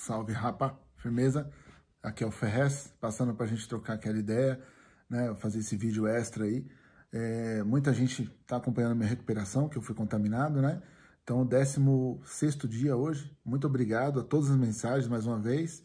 Salve, rapa, firmeza? Aqui é o Ferrez, passando para a gente trocar aquela ideia, né? Fazer esse vídeo extra aí. É, muita gente está acompanhando minha recuperação, que eu fui contaminado, né? Então, 16 dia hoje. Muito obrigado a todas as mensagens mais uma vez.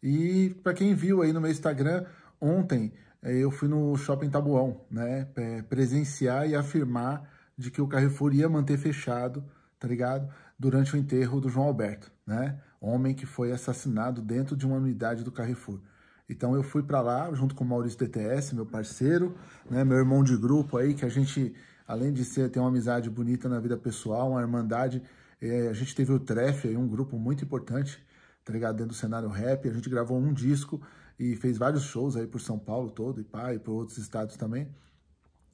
E para quem viu aí no meu Instagram, ontem é, eu fui no shopping Tabuão, né? É, presenciar e afirmar de que o Carrefour ia manter fechado, tá ligado? durante o enterro do João Alberto, né? Homem que foi assassinado dentro de uma unidade do Carrefour. Então eu fui para lá junto com o Maurício DTS, meu parceiro, né, meu irmão de grupo aí, que a gente, além de ser, ter uma amizade bonita na vida pessoal, uma irmandade, é, a gente teve o Tref, aí, um grupo muito importante, tá ligado? Dentro do cenário rap, a gente gravou um disco e fez vários shows aí por São Paulo todo e pai e por outros estados também.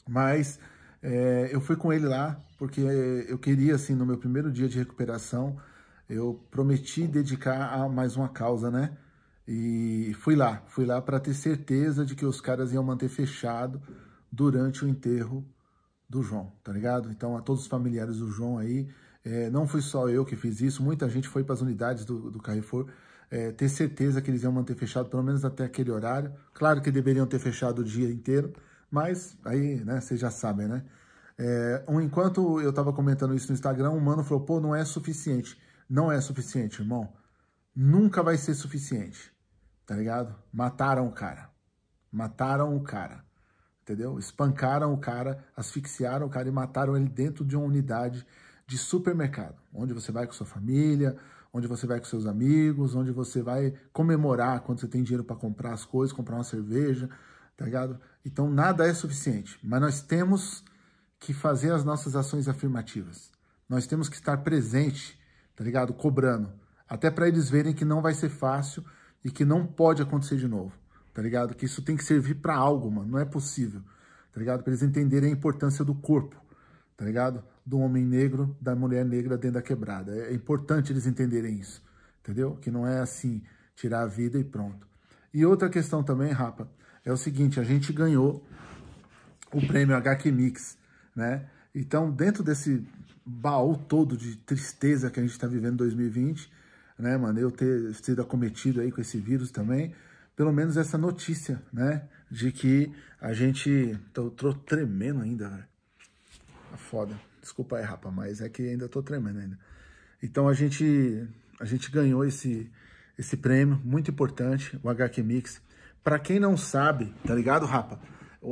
Mas é, eu fui com ele lá porque eu queria, assim, no meu primeiro dia de recuperação, eu prometi dedicar a mais uma causa, né? E fui lá, fui lá para ter certeza de que os caras iam manter fechado durante o enterro do João, tá ligado? Então, a todos os familiares do João aí, é, não fui só eu que fiz isso, muita gente foi para as unidades do, do Carrefour é, ter certeza que eles iam manter fechado pelo menos até aquele horário. Claro que deveriam ter fechado o dia inteiro, mas aí, né, vocês já sabem, né? É, enquanto eu estava comentando isso no Instagram, um mano falou, pô, não é suficiente. Não é suficiente, irmão. Nunca vai ser suficiente, tá ligado? Mataram o cara. Mataram o cara, entendeu? Espancaram o cara, asfixiaram o cara e mataram ele dentro de uma unidade de supermercado, onde você vai com sua família, onde você vai com seus amigos, onde você vai comemorar quando você tem dinheiro para comprar as coisas, comprar uma cerveja, tá ligado? Então nada é suficiente, mas nós temos que fazer as nossas ações afirmativas. Nós temos que estar presente, tá ligado? Cobrando, até para eles verem que não vai ser fácil e que não pode acontecer de novo, tá ligado? Que isso tem que servir para algo, mano, não é possível, tá ligado? Para eles entenderem a importância do corpo, tá ligado? Do homem negro, da mulher negra dentro da quebrada. É importante eles entenderem isso, entendeu? Que não é assim tirar a vida e pronto. E outra questão também, Rapa, é o seguinte, a gente ganhou o prêmio HQ Mix, né? Então, dentro desse baú todo de tristeza que a gente está vivendo em 2020, né, mano, eu ter sido acometido aí com esse vírus também, pelo menos essa notícia, né, de que a gente... Tô, tô tremendo ainda, velho. Tá foda. Desculpa aí, rapa, mas é que ainda tô tremendo ainda. Então, a gente, a gente ganhou esse esse prêmio, muito importante, o HQ Mix. Para quem não sabe, tá ligado, rapa?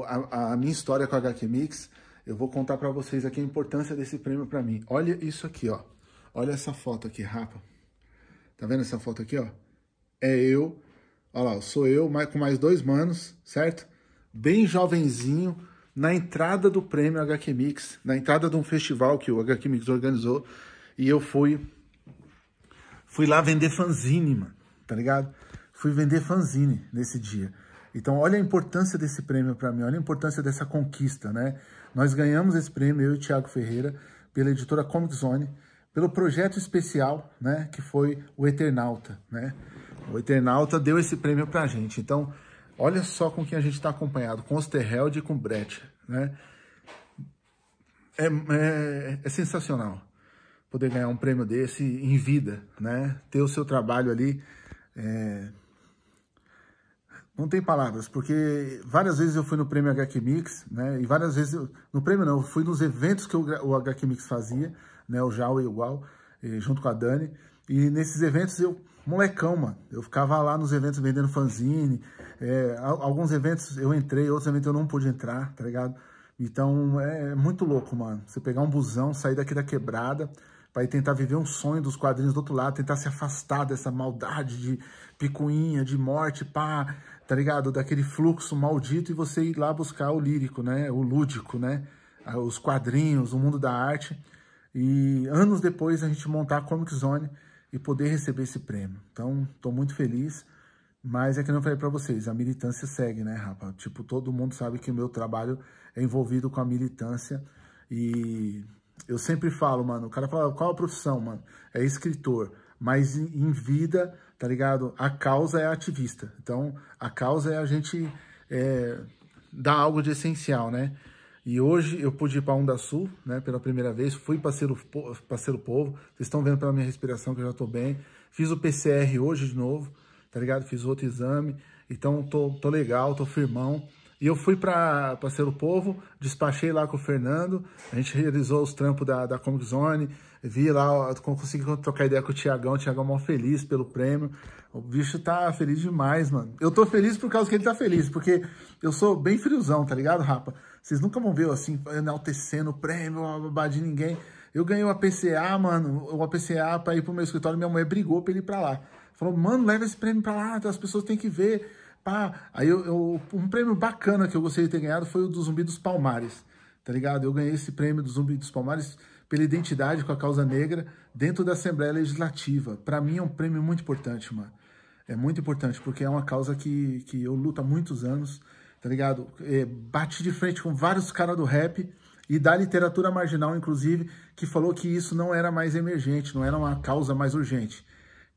A, a, minha história com o HQ Mix, eu vou contar para vocês aqui a importância desse prêmio para mim. Olha isso aqui, ó. Olha essa foto aqui, rapa. Tá vendo essa foto aqui, ó? É eu, olha lá, sou eu com mais dois manos, certo? Bem jovenzinho, na entrada do prêmio HQ Mix, na entrada de um festival que o HQ Mix organizou, e eu fui Fui lá vender fanzine, mano, tá ligado? Fui vender fanzine nesse dia. Então, olha a importância desse prêmio para mim, olha a importância dessa conquista, né? Nós ganhamos esse prêmio, eu e o Thiago Ferreira, pela editora Comic Zone, pelo projeto especial, né, que foi o Eternauta, né? O Eternauta deu esse prêmio pra gente. Então, olha só com quem a gente está acompanhado, com Osterheld e com Brett, né? É, é, é sensacional poder ganhar um prêmio desse em vida, né? Ter o seu trabalho ali. É... Não tem palavras, porque várias vezes eu fui no prêmio HQ Mix, né? E várias vezes, eu... no prêmio não, eu fui nos eventos que o HQ Mix fazia, né? O Jal e o Uau, junto com a Dani. E nesses eventos eu, molecão, mano, eu ficava lá nos eventos vendendo fanzine. É... alguns eventos eu entrei, outros eventos eu não pude entrar, tá ligado? Então é, é muito louco, mano. Você pegar um busão, sair daqui da quebrada, para tentar viver um sonho dos quadrinhos do outro lado, tentar se afastar dessa maldade de picuinha, de morte, pá, tá ligado? Daquele fluxo maldito e você ir lá buscar o lírico, né? O lúdico, né? Ah, os quadrinhos, o mundo da arte. E anos depois a gente montar a Comic Zone e poder receber esse prêmio. Então, estou muito feliz. Mas é que não falei para vocês, a militância segue, né, rapaz? Tipo, todo mundo sabe que o meu trabalho é envolvido com a militância e eu sempre falo, mano, o cara fala, qual a profissão, mano? É escritor, mas em vida, tá ligado? A causa é ativista. Então, a causa é a gente é, dar algo de essencial, né? E hoje eu pude ir para Onda Sul, né, pela primeira vez, fui ser o povo, vocês estão vendo pela minha respiração que eu já estou bem, fiz o PCR hoje de novo, tá ligado? Fiz outro exame, então tô, tô legal, tô firmão, e eu fui para o Povo, despachei lá com o Fernando, a gente realizou os trampos da, da Comic Zone, vi lá, consegui trocar ideia com o Tiagão, o Tiagão é mal feliz pelo prêmio. O bicho tá feliz demais, mano. Eu tô feliz por causa que ele tá feliz, porque eu sou bem friozão, tá ligado, rapa? Vocês nunca vão ver eu assim, enaltecendo o prêmio, babá de ninguém. Eu ganhei uma PCA, mano, uma PCA pra ir pro meu escritório, minha mulher brigou pra ele ir pra lá. Falou, mano, leva esse prêmio pra lá, as pessoas têm que ver. Pá. Aí eu, eu, um prêmio bacana que eu gostaria de ter ganhado foi o do Zumbi dos Palmares, tá ligado? Eu ganhei esse prêmio do Zumbi dos Palmares pela identidade com a causa negra dentro da Assembleia Legislativa. Para mim é um prêmio muito importante, mano. É muito importante, porque é uma causa que, que eu luto há muitos anos, tá ligado? É, bati de frente com vários caras do rap e da literatura marginal, inclusive, que falou que isso não era mais emergente, não era uma causa mais urgente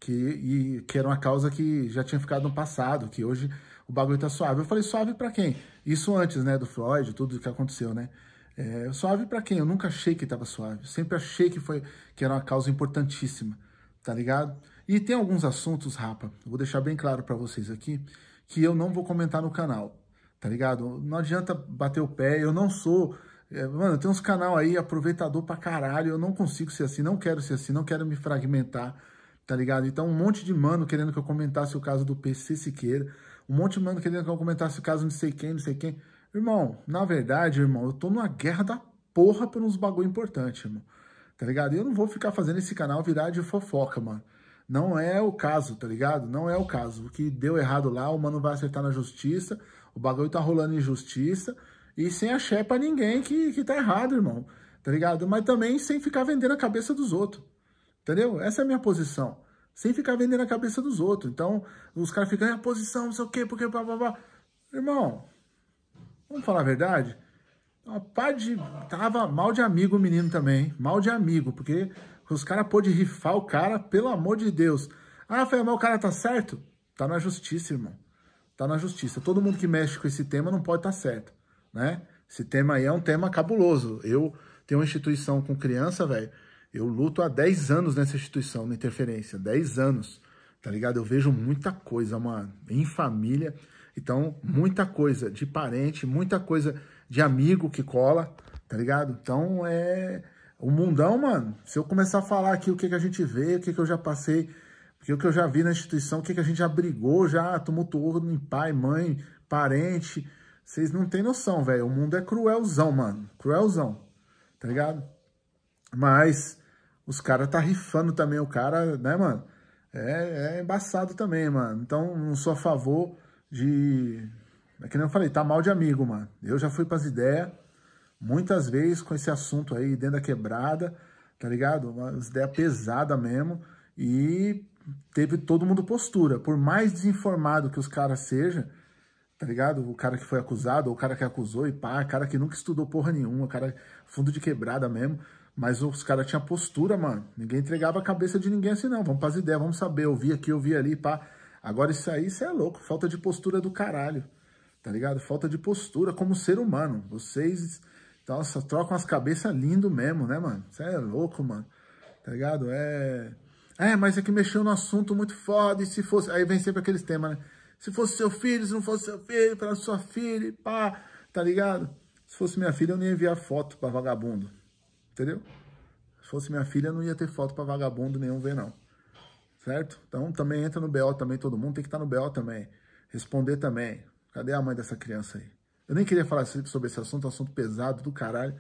que, e, que era uma causa que já tinha ficado no passado, que hoje o bagulho tá suave. Eu falei, suave para quem? Isso antes, né, do Freud, tudo que aconteceu, né? É, suave para quem? Eu nunca achei que tava suave. sempre achei que foi que era uma causa importantíssima, tá ligado? E tem alguns assuntos, rapa, vou deixar bem claro para vocês aqui, que eu não vou comentar no canal, tá ligado? Não adianta bater o pé, eu não sou... É, mano, tem uns canal aí aproveitador pra caralho, eu não consigo ser assim, não quero ser assim, não quero me fragmentar, tá ligado? Então, um monte de mano querendo que eu comentasse o caso do PC Siqueira, um monte de mano querendo que eu comentasse o caso de não sei quem, não sei quem. Irmão, na verdade, irmão, eu tô numa guerra da porra por uns bagulho importante, irmão. Tá ligado? E eu não vou ficar fazendo esse canal virar de fofoca, mano. Não é o caso, tá ligado? Não é o caso. O que deu errado lá, o mano vai acertar na justiça, o bagulho tá rolando em justiça, e sem axé pra ninguém que, que tá errado, irmão. Tá ligado? Mas também sem ficar vendendo a cabeça dos outros. Entendeu? Essa é a minha posição. Sem ficar vendendo a cabeça dos outros. Então, os caras ficam, é a posição, não sei o quê, porque blá blá blá. Irmão, vamos falar a verdade? Uma pá de. Tava mal de amigo o menino também. Hein? Mal de amigo, porque os caras pôde rifar o cara, pelo amor de Deus. Ah, foi mal, o cara tá certo? Tá na justiça, irmão. Tá na justiça. Todo mundo que mexe com esse tema não pode estar tá certo, né? Esse tema aí é um tema cabuloso. Eu tenho uma instituição com criança, velho, eu luto há 10 anos nessa instituição, na interferência, 10 anos, tá ligado? Eu vejo muita coisa, mano, em família, então muita coisa de parente, muita coisa de amigo que cola, tá ligado? Então é o mundão, mano. Se eu começar a falar aqui o que, que a gente vê, o que, que eu já passei, o que eu já vi na instituição, o que, que a gente já brigou, já tumultuou em pai, mãe, parente. Vocês não têm noção, velho. O mundo é cruelzão, mano. Cruelzão. Tá ligado? Mas os caras tá rifando também o cara, né, mano? É, é embaçado também, mano. Então, não sou a favor de... É que nem eu falei, tá mal de amigo, mano. Eu já fui pras ideias muitas vezes com esse assunto aí dentro da quebrada, tá ligado? Umas ideias pesadas mesmo. E teve todo mundo postura. Por mais desinformado que os caras sejam, tá ligado? O cara que foi acusado, ou o cara que acusou e pá, cara que nunca estudou porra nenhuma, cara fundo de quebrada mesmo. Mas os caras tinham postura, mano. Ninguém entregava a cabeça de ninguém assim, não. Vamos as ideias, vamos saber, ouvir aqui, ouvir ali, pá. Agora isso aí, isso é louco. Falta de postura do caralho. Tá ligado? Falta de postura como ser humano. Vocês, nossa, trocam as cabeças lindo mesmo, né, mano? Isso é louco, mano. Tá ligado? É. É, mas é que mexeu no assunto muito foda. E se fosse. Aí vem sempre aqueles temas, né? Se fosse seu filho, se não fosse seu filho, para sua filha, pá. Tá ligado? Se fosse minha filha, eu nem ia enviar foto pra vagabundo entendeu? Se fosse minha filha, não ia ter foto para vagabundo nenhum ver, não. Certo? Então também entra no BO também, todo mundo tem que estar tá no BO também. Responder também. Cadê a mãe dessa criança aí? Eu nem queria falar sobre esse assunto, assunto pesado do caralho,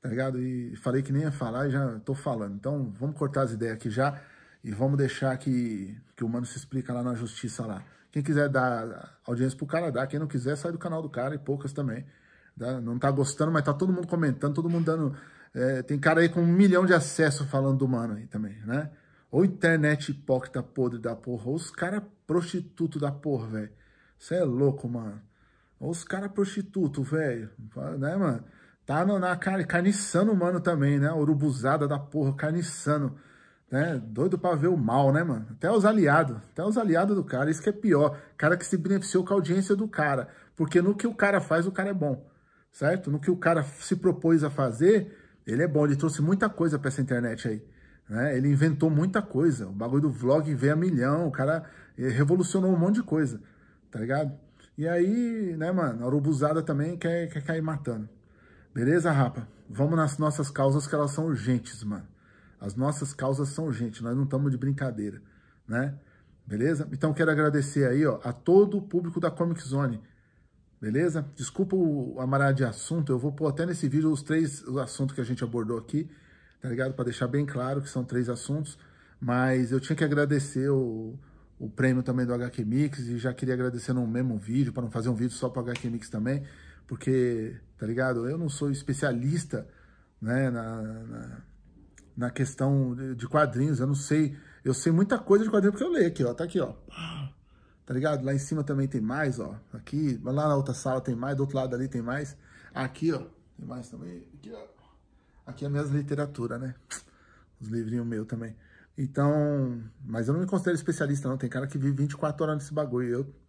tá ligado? E falei que nem ia falar e já tô falando. Então vamos cortar as ideias aqui já e vamos deixar que, que o mano se explica lá na justiça lá. Quem quiser dar audiência pro cara, dá. Quem não quiser, sai do canal do cara e poucas também. Tá? Não tá gostando, mas tá todo mundo comentando, todo mundo dando é, tem cara aí com um milhão de acessos falando do mano aí também, né? Ou internet hipócrita podre da porra, ou os cara prostituto da porra, velho. Você é louco, mano. Ou os cara prostituto, velho. Né, mano? Tá no, na carne, carniçando o mano também, né? Urubuzada da porra, carniçando. Né? Doido pra ver o mal, né, mano? Até os aliados, até os aliados do cara. Isso que é pior. Cara que se beneficiou com a audiência do cara. Porque no que o cara faz, o cara é bom. Certo? No que o cara se propôs a fazer, ele é bom, ele trouxe muita coisa para essa internet aí. Né? Ele inventou muita coisa. O bagulho do vlog veio a milhão, o cara eh, revolucionou um monte de coisa, tá ligado? E aí, né, mano, a urubuzada também quer, quer cair matando. Beleza, rapa? Vamos nas nossas causas que elas são urgentes, mano. As nossas causas são urgentes, nós não estamos de brincadeira, né? Beleza? Então quero agradecer aí, ó, a todo o público da Comic Zone beleza? Desculpa o amarar de assunto, eu vou pôr até nesse vídeo os três assuntos que a gente abordou aqui, tá ligado? Para deixar bem claro que são três assuntos, mas eu tinha que agradecer o, o prêmio também do HQ Mix e já queria agradecer no mesmo vídeo, para não fazer um vídeo só para HQ Mix também, porque, tá ligado? Eu não sou especialista né, na, na, na questão de, quadrinhos, eu não sei, eu sei muita coisa de quadrinhos porque eu leio aqui, ó, tá aqui, ó tá ligado? Lá em cima também tem mais, ó. Aqui, lá na outra sala tem mais, do outro lado ali tem mais. Aqui, ó, tem mais também. Aqui, ó. Aqui é minhas literatura, né? Os livrinhos meus também. Então, mas eu não me considero especialista não, tem cara que vive 24 horas nesse bagulho. Eu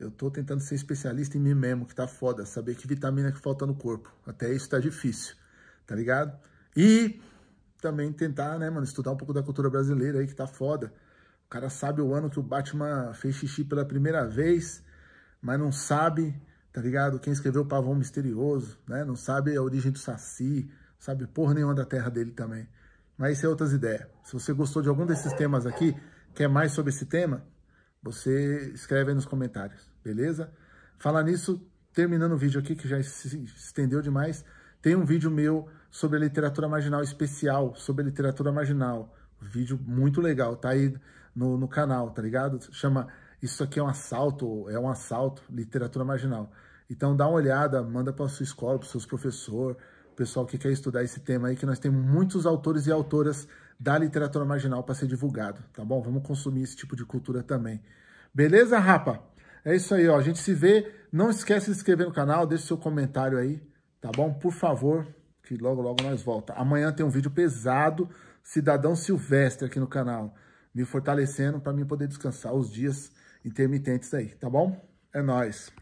eu tô tentando ser especialista em mim mesmo, que tá foda, saber que vitamina que falta no corpo. Até isso tá difícil, tá ligado? E também tentar, né, mano, estudar um pouco da cultura brasileira aí que tá foda cara sabe o ano que o Batman fez xixi pela primeira vez, mas não sabe, tá ligado? Quem escreveu o Pavão Misterioso, né? Não sabe a origem do Saci, sabe porra nenhuma da terra dele também. Mas isso é outras ideias. Se você gostou de algum desses temas aqui, quer mais sobre esse tema, você escreve aí nos comentários, beleza? Falar nisso, terminando o vídeo aqui, que já se estendeu demais, tem um vídeo meu sobre a literatura marginal especial, sobre a literatura marginal. vídeo muito legal, tá aí no, no canal, tá ligado? Chama Isso aqui é um assalto, é um assalto, literatura marginal. Então dá uma olhada, manda para sua escola, para seus professores, pessoal que quer estudar esse tema aí, que nós temos muitos autores e autoras da literatura marginal para ser divulgado, tá bom? Vamos consumir esse tipo de cultura também. Beleza, rapa? É isso aí, ó. A gente se vê. Não esquece de se inscrever no canal, deixa seu comentário aí, tá bom? Por favor, que logo, logo nós volta. Amanhã tem um vídeo pesado, Cidadão Silvestre aqui no canal me fortalecendo para mim poder descansar os dias intermitentes aí, tá bom? É nóis!